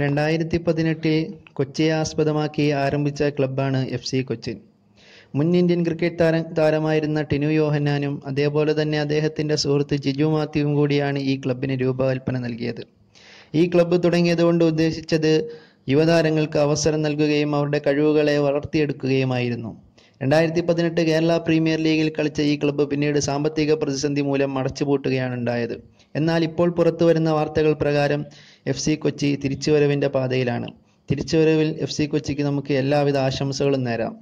രണ്ടായിരത്തി പതിനെട്ടിൽ കൊച്ചിയെ ആസ്പദമാക്കി ആരംഭിച്ച ക്ലബ്ബാണ് എഫ് സി കൊച്ചിൻ മുൻ ഇന്ത്യൻ ക്രിക്കറ്റ് താര താരമായിരുന്ന ടിനു യോഹന്നാനും അതേപോലെ തന്നെ അദ്ദേഹത്തിൻ്റെ സുഹൃത്ത് ജിജു മാത്യുവും കൂടിയാണ് ഈ ക്ലബിന് രൂപകൽപ്പന നൽകിയത് ഈ ക്ലബ്ബ് തുടങ്ങിയതുകൊണ്ട് ഉദ്ദേശിച്ചത് യുവതാരങ്ങൾക്ക് അവസരം നൽകുകയും അവരുടെ കഴിവുകളെ വളർത്തിയെടുക്കുകയുമായിരുന്നു രണ്ടായിരത്തി പതിനെട്ട് കേരള പ്രീമിയർ ലീഗിൽ കളിച്ച ഈ ക്ലബ്ബ് പിന്നീട് സാമ്പത്തിക പ്രതിസന്ധി മൂലം അടച്ചുപൂട്ടുകയാണ് ഉണ്ടായത് എന്നാൽ ഇപ്പോൾ പുറത്തുവരുന്ന വാർത്തകൾ പ്രകാരം എഫ് സി കൊച്ചി തിരിച്ചുവരവിൻ്റെ പാതയിലാണ് തിരിച്ചുവരവിൽ എഫ് സി കൊച്ചിക്ക് നമുക്ക് എല്ലാവിധ ആശംസകളും നേരാം